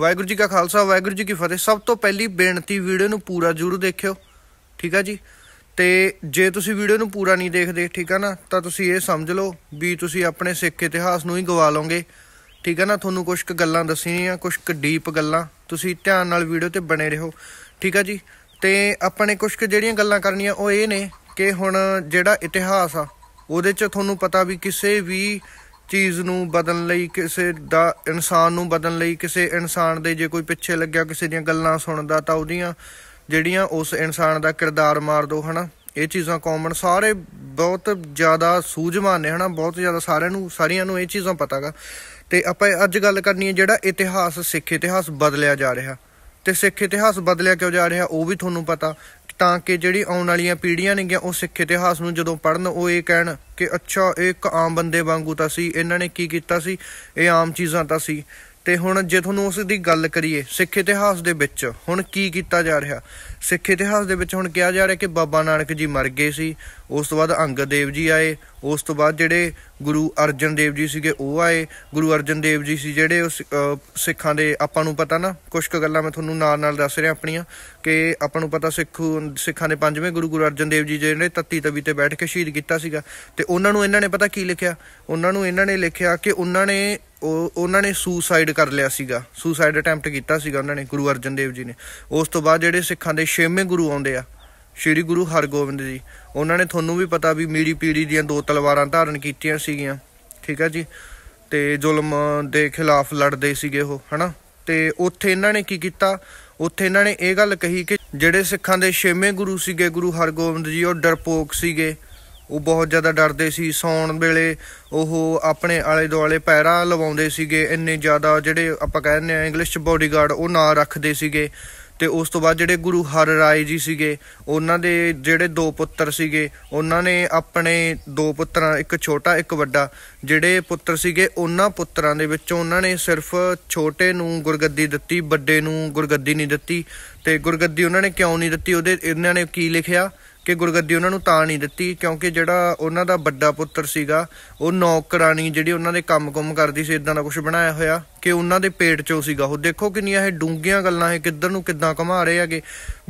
ਵਾਹਿਗੁਰੂ ਜੀ ਕਾ ਖਾਲਸਾ ਵਾਹਿਗੁਰੂ ਜੀ ਕੀ ਫਤਿਹ ਸਭ ਤੋਂ ਪਹਿਲੀ ਬੇਨਤੀ ਵੀਡੀਓ ਨੂੰ ਪੂਰਾ ਜ਼ਰੂਰ ਦੇਖਿਓ ਠੀਕ ਆ ਜੀ ਤੇ ਜੇ ਤੁਸੀਂ ਵੀਡੀਓ ਨੂੰ ਪੂਰਾ ਨਹੀਂ ਦੇਖਦੇ ਠੀਕ ਆ ਨਾ ਤਾਂ ਤੁਸੀਂ ਇਹ ਸਮਝ ਲਓ ਵੀ ਤੁਸੀਂ ਆਪਣੇ ਸਿੱਖ ਇਤਿਹਾਸ ਨੂੰ ਹੀ ਗਵਾ ਲਓਗੇ ਠੀਕ ਆ ਨਾ ਤੁਹਾਨੂੰ ਕੁਝ ਕੁ ਗੱਲਾਂ ਦੱਸਣੀਆਂ ਕੁਝ ਕੁ ਡੀਪ ਗੱਲਾਂ ਤੁਸੀਂ ਧਿਆਨ ਨਾਲ ਵੀਡੀਓ ਤੇ ਬਣੇ ਰਹੋ ਠੀਕ ਆ ਜੀ ਤੇ ਆਪਣੇ ਕੁਝ ਕੁ ਜਿਹੜੀਆਂ ਗੱਲਾਂ ਕਰਨੀਆਂ ਉਹ ਇਹ ਨੇ ਕਿ ਹੁਣ ਜਿਹੜਾ ਇਤਿਹਾਸ ਆ ਉਹਦੇ 'ਚ ਤੁਹਾਨੂੰ ਪਤਾ ਵੀ ਕਿਸੇ ਵੀ ਚੀਜ਼ ਨੂੰ ਬਦਲਣ ਲਈ ਕਿਸੇ ਦਾ ਇਨਸਾਨ ਨੂੰ ਬਦਲਣ ਲਈ ਕਿਸੇ ਇਨਸਾਨ ਦੇ ਜੇ ਕੋਈ ਪਿੱਛੇ ਲੱਗਿਆ ਕਿਸੇ ਦੀਆਂ ਗੱਲਾਂ ਸੁਣਦਾ ਤਾਂ ਉਹਦੀਆਂ ਜਿਹੜੀਆਂ ਉਸ ਇਨਸਾਨ ਦਾ ਕਿਰਦਾਰ ਮਾਰ ਦੋ ਹਨਾ ਇਹ ਚੀਜ਼ਾਂ ਕਾਮਨ ਸਾਰੇ ਬਹੁਤ ਜ਼ਿਆਦਾ ਸੂਝਵਾਨ ਨੇ ਹਨਾ ਬਹੁਤ ਜ਼ਿਆਦਾ ਸਾਰਿਆਂ ਨੂੰ ਸਾਰਿਆਂ ਨੂੰ ਇਹ ਚੀਜ਼ਾਂ ਪਤਾਗਾ ਤੇ ਆਪਾਂ ਅੱਜ ਗੱਲ ਕਰਨੀ ਹੈ ਜਿਹੜਾ ਇਤਿਹਾਸ ਸਿੱਖ ਇਤਿਹਾਸ ਬਦਲਿਆ ਜਾ ਰਿਹਾ ਤੇ ਸਿੱਖ ਇਤਿਹਾਸ ਬਦਲਿਆ ਕਿਉਂ ਜਾ ਰਿਹਾ ਉਹ ਵੀ ਤੁਹਾਨੂੰ ਪਤਾ ਤਾਂ ਕਿ ਜਿਹੜੀ ਆਉਣ ਵਾਲੀਆਂ ਪੀੜ੍ਹੀਆਂ ਨੇ ਗਿਆ ਉਹ ਸਿੱਖ ਇਤਿਹਾਸ ਨੂੰ ਜਦੋਂ ਪੜਨ ਉਹ ਇਹ ਕਹਿਣ ਕਿ ਅੱਛਾ ਇਹ ਇੱਕ ਆਮ ਬੰਦੇ ਵਾਂਗੂ ਤਾਂ ਸੀ ਇਹਨਾਂ ਨੇ ਕੀ ਕੀਤਾ ਸੀ ਇਹ ਆਮ ਚੀਜ਼ਾਂ ਤਾਂ ਸੀ ਤੇ ਹੁਣ ਜੇ ਤੁਹਾਨੂੰ ਉਸ ਦੀ ਗੱਲ ਕਰੀਏ ਸਿੱਖ ਇਤਿਹਾਸ ਦੇ ਵਿੱਚ ਹੁਣ ਕੀ ਕੀਤਾ ਜਾ ਰਿਹਾ ਸਿੱਖ ਇਤਿਹਾਸ ਦੇ ਵਿੱਚ ਹੁਣ ਕਿਹਾ ਜਾ ਰਿਹਾ ਕਿ ਬਾਬਾ ਨਾਨਕ ਜੀ ਮਰ ਗਏ ਸੀ ਉਸ ਤੋਂ ਬਾਅਦ ਅੰਗਦ ਦੇਵ ਜੀ ਆਏ ਉਸ ਤੋਂ ਬਾਅਦ ਜਿਹੜੇ ਗੁਰੂ ਅਰਜਨ ਦੇਵ ਜੀ ਸੀਗੇ ਉਹ ਆਏ ਗੁਰੂ ਅਰਜਨ ਦੇਵ ਜੀ ਸੀ ਜਿਹੜੇ ਸਿੱਖਾਂ ਦੇ ਆਪਾਂ ਨੂੰ ਪਤਾ ਨਾ ਕੁਝ ਕੁ ਗੱਲਾਂ ਮੈਂ ਤੁਹਾਨੂੰ ਨਾਲ ਨਾਲ ਦੱਸ ਰਿਹਾ ਆਪਣੀਆਂ ਕਿ ਆਪਾਂ ਨੂੰ ਪਤਾ ਸਿੱਖੂ ਸਿੱਖਾਂ ਦੇ ਪੰਜਵੇਂ ਗੁਰੂ ਗੁਰੂ ਅਰਜਨ ਦੇਵ ਜੀ ਜਿਹੜੇ ਤੱਤੀ ਤਵੀ ਤੇ ਬੈਠ ਕੇ ਸ਼ਹੀਦ ਕੀਤਾ ਸੀਗਾ ਤੇ ਉਹਨਾਂ ਨੂੰ ਇਹਨਾਂ ਨੇ ਪਤਾ ਕੀ ਲਿਖਿਆ ਉਹਨਾਂ ਨੂੰ ਇਹਨਾਂ ਨੇ ਲਿਖਿਆ ਕਿ ਉਹਨਾਂ ਨੇ ਉਹ ਉਹਨਾਂ ਨੇ ਸੂਸਾਈਡ ਕਰ ਲਿਆ ਸੀਗਾ ਸੂਸਾਈਡ ਅਟੈਂਪਟ ਕੀਤਾ ਸੀਗਾ ਉਹਨਾਂ ਨੇ ਗੁਰੂ ਅਰਜਨ ਦੇਵ ਜੀ ਨੇ ਉਸ ਤੋਂ ਬਾਅਦ ਜਿਹੜੇ ਸਿੱਖਾਂ ਦੇ ਛੇਵੇਂ ਗੁਰੂ ਆਉਂਦੇ ਆ ਸ਼੍ਰੀ ਗੁਰੂ ਹਰਗੋਬਿੰਦ ਜੀ ਉਹਨਾਂ ਨੇ ਤੁਹਾਨੂੰ ਵੀ ਪਤਾ ਵੀ ਮੀੜੀ ਪੀੜੀ ਦੀਆਂ ਦੋ ਤਲਵਾਰਾਂ ਧਾਰਨ ਕੀਤੀਆਂ ਸੀਗੀਆਂ ਠੀਕ ਆ ਜੀ ਤੇ ਜ਼ੁਲਮ ਦੇ ਖਿਲਾਫ ਲੜਦੇ ਸੀਗੇ ਉਹ ਹਨਾ ਤੇ ਉੱਥੇ ਇਹਨਾਂ ਨੇ ਕੀ ਕੀਤਾ ਉੱਥੇ ਇਹਨਾਂ ਨੇ ਇਹ ਗੱਲ ਕਹੀ ਕਿ ਜਿਹੜੇ ਸਿੱਖਾਂ ਦੇ ਛੇਵੇਂ ਗੁਰੂ ਸੀਗੇ ਗੁਰੂ ਹਰਗੋਬਿੰਦ ਜੀ ਉਹ ਡਰਪੋਕ ਸੀਗੇ ਉਹ ਬਹੁਤ ਜ਼ਿਆਦਾ ਡਰਦੇ ਸੀ ਸੌਣ ਵੇਲੇ ਉਹ ਆਪਣੇ ਆਲੇ ਦੁਆਲੇ ਪੈਰਾ ਲਵਾਉਂਦੇ ਸੀਗੇ ਇੰਨੇ ਜ਼ਿਆਦਾ ਜਿਹੜੇ ਆਪਾਂ ਕਹਿੰਦੇ ਆ ਇੰਗਲਿਸ਼ ਚ ਬਾਡੀਗਾਰਡ ਉਹ ਨਾਂ ਰੱਖਦੇ ਸੀਗੇ ਤੇ ਉਸ ਤੋਂ ਬਾਅਦ ਜਿਹੜੇ ਗੁਰੂ ਹਰ ਰਾਏ ਜੀ ਸੀਗੇ ਉਹਨਾਂ ਦੇ ਜਿਹੜੇ ਦੋ ਪੁੱਤਰ ਸੀਗੇ ਉਹਨਾਂ ਨੇ ਆਪਣੇ ਦੋ ਪੁੱਤਰਾਂ ਇੱਕ ਛੋਟਾ ਇੱਕ ਵੱਡਾ ਜਿਹੜੇ ਪੁੱਤਰ ਸੀਗੇ ਉਹਨਾਂ ਪੁੱਤਰਾਂ ਦੇ ਵਿੱਚੋਂ ਉਹਨਾਂ ਨੇ ਸਿਰਫ ਛੋਟੇ ਨੂੰ ਗੁਰਗੱਦੀ ਦਿੱਤੀ ਵੱਡੇ ਨੂੰ ਗੁਰਗੱਦੀ ਨਹੀਂ ਦਿੱਤੀ ਤੇ ਗੁਰਗੱਦੀ ਉਹਨਾਂ ਨੇ ਕਿਉਂ ਨਹੀਂ ਦਿੱਤੀ ਉਹਦੇ ਇਹਨਾਂ ਨੇ ਕੀ ਲਿਖਿਆ ਕਿ ਗੁਰਗੱਦੀ ਉਹਨਾਂ ਨੂੰ ਤਾਂ ਨਹੀਂ ਦਿੱਤੀ ਕਿਉਂਕਿ ਜਿਹੜਾ ਉਹਨਾਂ ਦਾ ਵੱਡਾ ਪੁੱਤਰ ਸੀਗਾ ਉਹ ਨੌਕਰਾਨੀ ਜਿਹੜੀ ਉਹਨਾਂ ਦੇ ਕੰਮ ਕੰਮ ਕਰਦੀ ਸੀ ਇਦਾਂ ਦਾ ਕੁਝ ਬਣਾਇਆ ਹੋਇਆ ਕਿ ਉਹਨਾਂ ਦੇ ਪੇਟ 'ਚੋਂ ਸੀਗਾ ਉਹ ਦੇਖੋ ਕਿੰਨੀਆਂ ਇਹ ਡੂੰਗੀਆਂ ਗੱਲਾਂ ਇਹ ਕਿੱਧਰ ਨੂੰ ਕਿੱਦਾਂ ਘਮਾ ਰਹੇ ਹੈਗੇ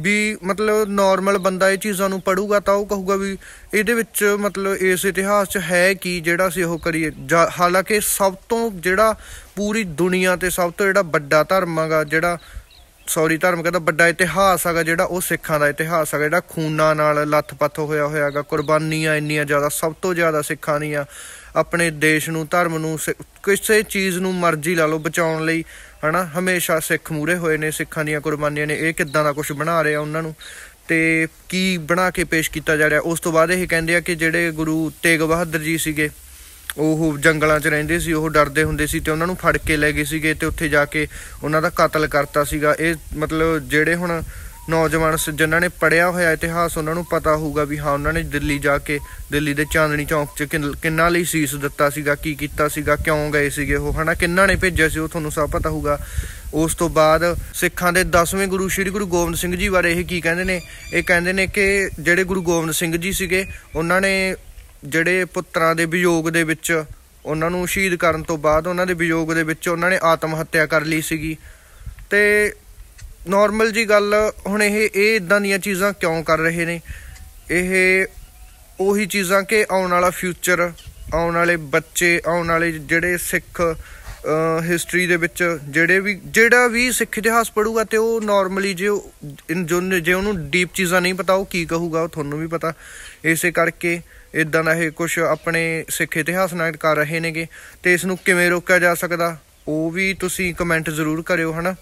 ਵੀ ਮਤਲਬ ਨਾਰਮਲ ਬੰਦਾ ਇਹ ਚੀਜ਼ਾਂ ਨੂੰ ਪੜੂਗਾ ਤਾਂ ਉਹ ਕਹੂਗਾ ਵੀ ਇਹਦੇ ਵਿੱਚ ਮਤਲਬ ਇਸ ਇਤਿਹਾਸ 'ਚ ਹੈ ਕੀ ਜਿਹੜਾ ਸੀ ਉਹ ਕਰੀਏ ਹਾਲਾਂਕਿ ਸਭ ਤੋਂ ਜਿਹੜਾ ਪੂਰੀ ਦੁਨੀਆ ਤੇ ਸਭ ਤੋਂ ਜਿਹੜਾ ਵੱਡਾ ਧਰਮ ਹੈਗਾ ਜਿਹੜਾ ਸੌਰੀ ਧਰਮ ਕਹਿੰਦਾ ਵੱਡਾ ਇਤਿਹਾਸ ਹੈਗਾ ਜਿਹੜਾ ਉਹ ਸਿੱਖਾਂ ਦਾ ਇਤਿਹਾਸ ਹੈਗਾ ਜਿਹੜਾ ਖੂਨਾਂ ਨਾਲ ਲੱਥ-ਪੱਥ ਹੋਇਆ ਹੋਇਆ ਹੈਗਾ ਕੁਰਬਾਨੀਆਂ ਇੰਨੀਆਂ ਜ਼ਿਆਦਾ ਸਭ ਤੋਂ ਜ਼ਿਆਦਾ ਸਿੱਖਾਂ ਦੀਆਂ ਆਪਣੇ ਦੇਸ਼ ਨੂੰ ਧਰਮ ਨੂੰ ਕਿਸੇ ਚੀਜ਼ ਨੂੰ ਮਰਜ਼ੀ ਲਾ ਲਓ ਬਚਾਉਣ ਲਈ ਹਨਾ ਹਮੇਸ਼ਾ ਸਿੱਖ ਮੂਰੇ ਹੋਏ ਨੇ ਸਿੱਖਾਂ ਦੀਆਂ ਕੁਰਬਾਨੀਆਂ ਨੇ ਇਹ ਕਿੱਦਾਂ ਦਾ ਕੁਝ ਬਣਾ ਰਿਹਾ ਉਹਨਾਂ ਨੂੰ ਤੇ ਕੀ ਬਣਾ ਕੇ ਪੇਸ਼ ਕੀਤਾ ਜਾ ਰਿਹਾ ਉਸ ਤੋਂ ਬਾਅਦ ਇਹ ਕਹਿੰਦੇ ਆ ਕਿ ਜਿਹੜੇ ਗੁਰੂ ਤੇਗ ਬਹਾਦਰ ਜੀ ਸੀਗੇ ਉਹ ਜੰਗਲਾਂ 'ਚ ਰਹਿੰਦੇ ਸੀ ਉਹ ਡਰਦੇ ਹੁੰਦੇ ਸੀ ਤੇ ਉਹਨਾਂ ਨੂੰ ਫੜ ਕੇ ਲੈ ਗਏ ਸੀਗੇ ਤੇ ਉੱਥੇ ਜਾ ਕੇ ਉਹਨਾਂ ਦਾ ਕਤਲ ਕਰਤਾ ਸੀਗਾ ਇਹ ਮਤਲਬ ਜਿਹੜੇ ਹੁਣ ਨੌਜਵਾਨ ਜਿਨ੍ਹਾਂ ਨੇ ਪੜਿਆ ਹੋਇਆ ਇਤਿਹਾਸ ਉਹਨਾਂ ਨੂੰ ਪਤਾ ਹੋਊਗਾ ਵੀ ਹਾਂ ਉਹਨਾਂ ਨੇ ਦਿੱਲੀ ਜਾ ਕੇ ਦਿੱਲੀ ਦੇ ਚਾਂਦਨੀ ਚੌਂਕ 'ਚ ਕਿੰਨਾ ਲਈ ਸੀਸ ਦਿੱਤਾ ਸੀਗਾ ਕੀ ਕੀਤਾ ਸੀਗਾ ਕਿਉਂ ਗਏ ਸੀਗੇ ਉਹ ਹਨਾ ਕਿੰਨਾ ਨੇ ਭੇਜਿਆ ਸੀ ਉਹ ਤੁਹਾਨੂੰ ਸਭ ਪਤਾ ਹੋਊਗਾ ਉਸ ਤੋਂ ਬਾਅਦ ਸਿੱਖਾਂ ਦੇ 10ਵੇਂ ਗੁਰੂ ਸ੍ਰੀ ਗੁਰੂ ਗੋਬਿੰਦ ਸਿੰਘ ਜੀ ਬਾਰੇ ਇਹ ਕੀ ਕਹਿੰਦੇ ਨੇ ਇਹ ਕਹਿੰਦੇ ਨੇ ਕਿ ਜਿਹੜੇ ਗੁਰੂ ਗੋਬਿੰਦ ਸਿੰਘ ਜੀ ਸੀਗੇ ਉਹਨਾਂ ਨੇ ਜਿਹੜੇ ਪੁੱਤਰਾਂ ਦੇ ਵਿਯੋਗ ਦੇ ਵਿੱਚ ਉਹਨਾਂ ਨੂੰ ਸ਼ਹੀਦ ਕਰਨ ਤੋਂ ਬਾਅਦ ਉਹਨਾਂ ਦੇ ਵਿਯੋਗ ਦੇ ਵਿੱਚ ਉਹਨਾਂ ਨੇ ਆਤਮ ਹੱਤਿਆ ਕਰ ਲਈ ਸੀਗੀ ਤੇ ਨਾਰਮਲ ਜੀ ਗੱਲ ਹੁਣ ਇਹ ਇਹ ਇਦਾਂ ਦੀਆਂ ਚੀਜ਼ਾਂ ਕਿਉਂ ਕਰ ਰਹੇ ਨੇ ਇਹ ਉਹੀ ਚੀਜ਼ਾਂ ਕਿ ਆਉਣ ਵਾਲਾ ਫਿਊਚਰ ਆਉਣ ਵਾਲੇ ਬੱਚੇ ਆਉਣ ਵਾਲੇ ਜਿਹੜੇ ਸਿੱਖ ਹਿਸਟਰੀ ਦੇ ਵਿੱਚ ਜਿਹੜੇ ਵੀ ਜਿਹੜਾ ਵੀ ਸਿੱਖ ਇਤਿਹਾਸ ਪੜੂਗਾ ਤੇ ਉਹ ਨਾਰਮਲੀ ਜੇ ਜੇ ਉਹਨੂੰ ਡੀਪ ਚੀਜ਼ਾਂ ਨਹੀਂ ਪਤਾ ਉਹ ਕੀ ਕਹੂਗਾ ਉਹ ਤੁਹਾਨੂੰ ਵੀ ਪਤਾ ਇਸੇ ਕਰਕੇ ਇਦਾਂ ਦਾ ਇਹ ਕੁਝ ਆਪਣੇ ਸਿੱਖ ਇਤਿਹਾਸ ਨਾਲ ਕਰ ਰਹੇ ਨੇਗੇ ਤੇ ਇਸ ਨੂੰ ਕਿਵੇਂ ਰੋਕਿਆ ਜਾ ਸਕਦਾ ਉਹ ਵੀ ਤੁਸੀਂ ਕਮੈਂਟ ਜ਼ਰੂਰ ਕਰਿਓ ਹਨਾ